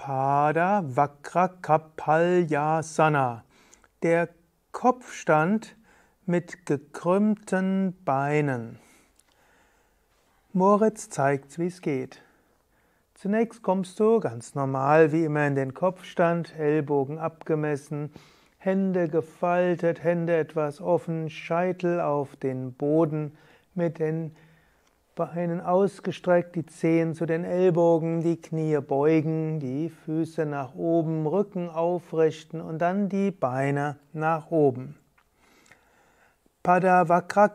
Pada Vakra Kapalyasana. Der Kopfstand mit gekrümmten Beinen. Moritz zeigt, wie es geht. Zunächst kommst du ganz normal wie immer in den Kopfstand, Ellbogen abgemessen, Hände gefaltet, Hände etwas offen, Scheitel auf den Boden mit den Beinen ausgestreckt, die Zehen zu den Ellbogen, die Knie beugen, die Füße nach oben, Rücken aufrichten und dann die Beine nach oben. Padavakra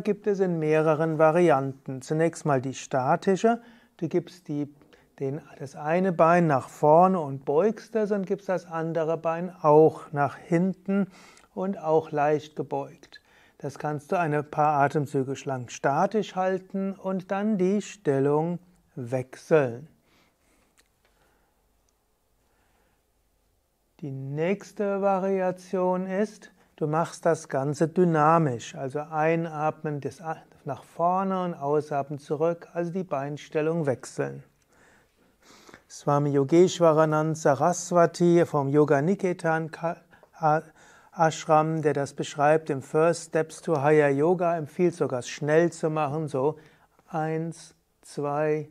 gibt es in mehreren Varianten. Zunächst mal die statische, du gibst die, den, das eine Bein nach vorne und beugst es und gibst das andere Bein auch nach hinten und auch leicht gebeugt. Das kannst du eine paar Atemzüge lang statisch halten und dann die Stellung wechseln. Die nächste Variation ist, du machst das Ganze dynamisch, also einatmen nach vorne und ausatmen zurück, also die Beinstellung wechseln. Swami Yogeshwaranand Saraswati vom Yoga Niketan Ashram, der das beschreibt, im First Steps to Higher Yoga empfiehlt sogar schnell zu machen, so eins, zwei,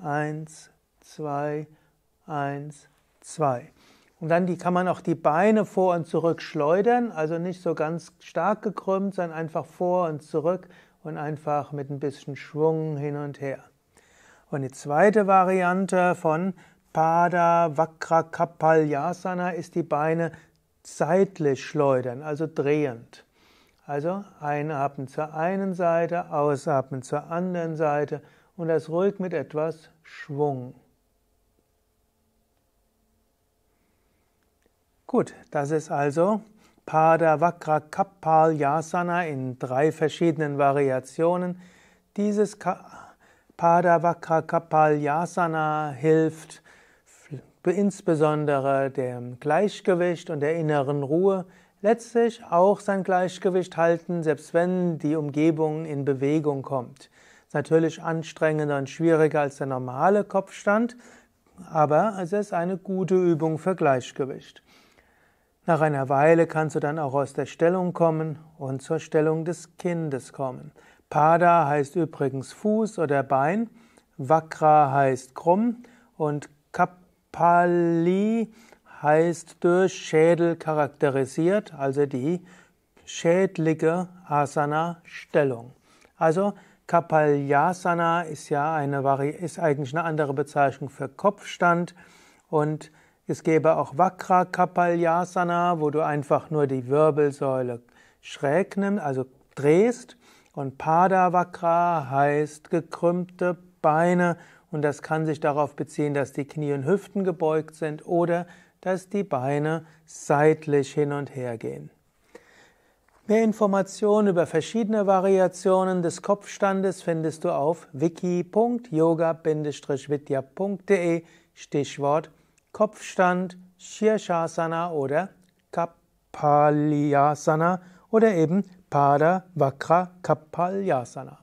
eins, zwei, eins, zwei. Und dann die, kann man auch die Beine vor und zurück schleudern, also nicht so ganz stark gekrümmt, sondern einfach vor und zurück und einfach mit ein bisschen Schwung hin und her. Und die zweite Variante von Pada Vakra Kapalya Yasana ist die Beine seitlich schleudern, also drehend. Also einatmen zur einen Seite, ausatmen zur anderen Seite und das ruhig mit etwas Schwung. Gut, das ist also Pada Vakra Kapal Yasana in drei verschiedenen Variationen. Dieses Pada Vakra Kapal Yasana hilft, insbesondere dem Gleichgewicht und der inneren Ruhe letztlich auch sein Gleichgewicht halten, selbst wenn die Umgebung in Bewegung kommt. Ist natürlich anstrengender und schwieriger als der normale Kopfstand, aber es ist eine gute Übung für Gleichgewicht. Nach einer Weile kannst du dann auch aus der Stellung kommen und zur Stellung des Kindes kommen. Pada heißt übrigens Fuß oder Bein, Vakra heißt krumm und Kap Pali heißt durch Schädel charakterisiert, also die schädliche Asana-Stellung. Also Kapalyasana ist ja eine ist eigentlich eine andere Bezeichnung für Kopfstand und es gäbe auch Vakra Kapalyasana, wo du einfach nur die Wirbelsäule schräg nimmst, also drehst und Pada Vakra heißt gekrümmte Beine und das kann sich darauf beziehen, dass die Knie und Hüften gebeugt sind oder dass die Beine seitlich hin und her gehen. Mehr Informationen über verschiedene Variationen des Kopfstandes findest du auf wiki.yoga-vidya.de Stichwort Kopfstand, Shirshasana oder Kapalyasana oder eben Pada Vakra Kapalyasana.